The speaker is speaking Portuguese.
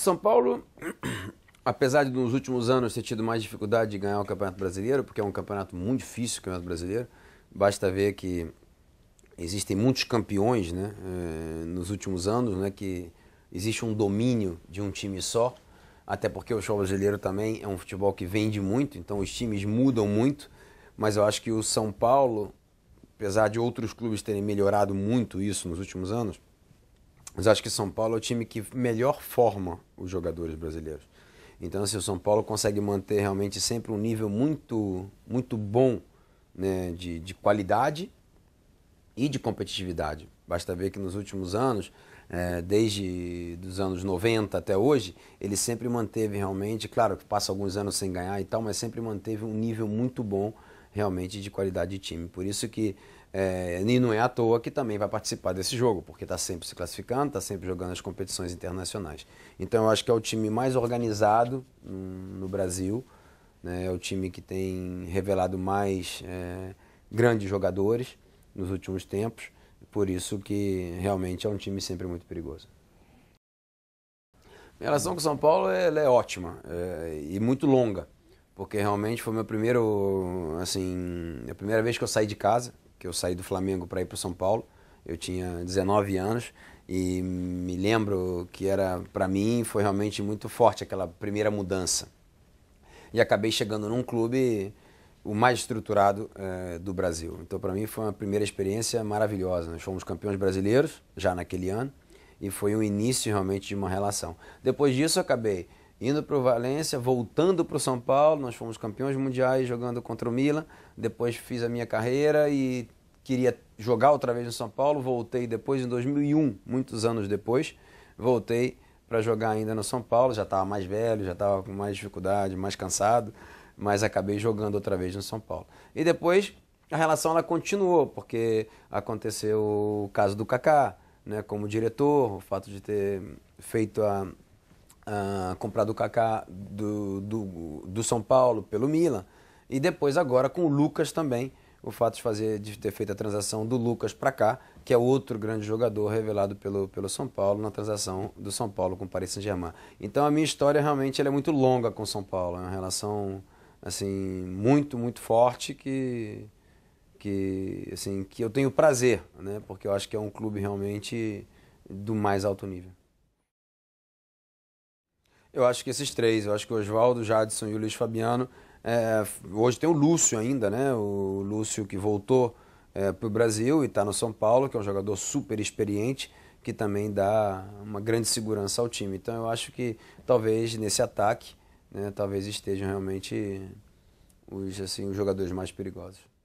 São Paulo, apesar de nos últimos anos ter tido mais dificuldade de ganhar o Campeonato Brasileiro, porque é um campeonato muito difícil o Campeonato Brasileiro, basta ver que existem muitos campeões né, eh, nos últimos anos, né, que existe um domínio de um time só, até porque o futebol brasileiro também é um futebol que vende muito, então os times mudam muito, mas eu acho que o São Paulo, apesar de outros clubes terem melhorado muito isso nos últimos anos, mas acho que São Paulo é o time que melhor forma os jogadores brasileiros. Então, se assim, o São Paulo consegue manter realmente sempre um nível muito, muito bom né, de, de qualidade e de competitividade. Basta ver que nos últimos anos, é, desde os anos 90 até hoje, ele sempre manteve realmente, claro que passa alguns anos sem ganhar e tal, mas sempre manteve um nível muito bom realmente de qualidade de time. Por isso que é, e não é à toa que também vai participar desse jogo, porque está sempre se classificando, está sempre jogando as competições internacionais. Então eu acho que é o time mais organizado no, Brasil, né? é o time que tem revelado mais é, grandes jogadores nos últimos tempos, por isso que realmente é um time sempre muito perigoso. Minha relação com o São Paulo é, ela é ótima é, e muito longa, porque realmente foi meu primeiro, assim, a primeira vez que eu saí de casa, que eu saí do Flamengo para ir para São Paulo. Eu tinha 19 anos e me lembro que era para mim foi realmente muito forte aquela primeira mudança. E acabei chegando num clube o mais estruturado é, do Brasil. Então para mim foi uma primeira experiência maravilhosa. Nós né? fomos campeões brasileiros já naquele ano e foi o início realmente de uma relação. Depois disso acabei indo para o Valência, voltando para o São Paulo. Nós fomos campeões mundiais jogando contra o Milan. Depois fiz a minha carreira e queria jogar outra vez no São Paulo. Voltei depois, em 2001, muitos anos depois, voltei para jogar ainda no São Paulo. Já estava mais velho, já estava com mais dificuldade, mais cansado, mas acabei jogando outra vez no São Paulo. E depois a relação ela continuou, porque aconteceu o caso do Kaká, né, como diretor, o fato de ter feito a ah, comprado o Kaká do, do, do, São Paulo pelo Milan. E depois agora com o Lucas também, o fato de, fazer, de ter feito a transação do Lucas para cá, que é outro grande jogador revelado pelo, pelo São Paulo na transação do São Paulo com o Paris Saint-Germain. Então a minha história realmente é muito longa com o São Paulo, é uma relação assim muito, muito forte que que assim que eu tenho prazer, né? Porque eu acho que é um clube realmente do mais alto nível. Eu acho que esses três, eu acho que o Oswaldo, Jadson e o Luiz Fabiano. É, hoje tem o Lúcio ainda, né? O Lúcio que voltou é, para o Brasil e está no São Paulo, que é um jogador super experiente, que também dá uma grande segurança ao time. Então eu acho que talvez nesse ataque, né, talvez estejam realmente os, assim, os jogadores mais perigosos.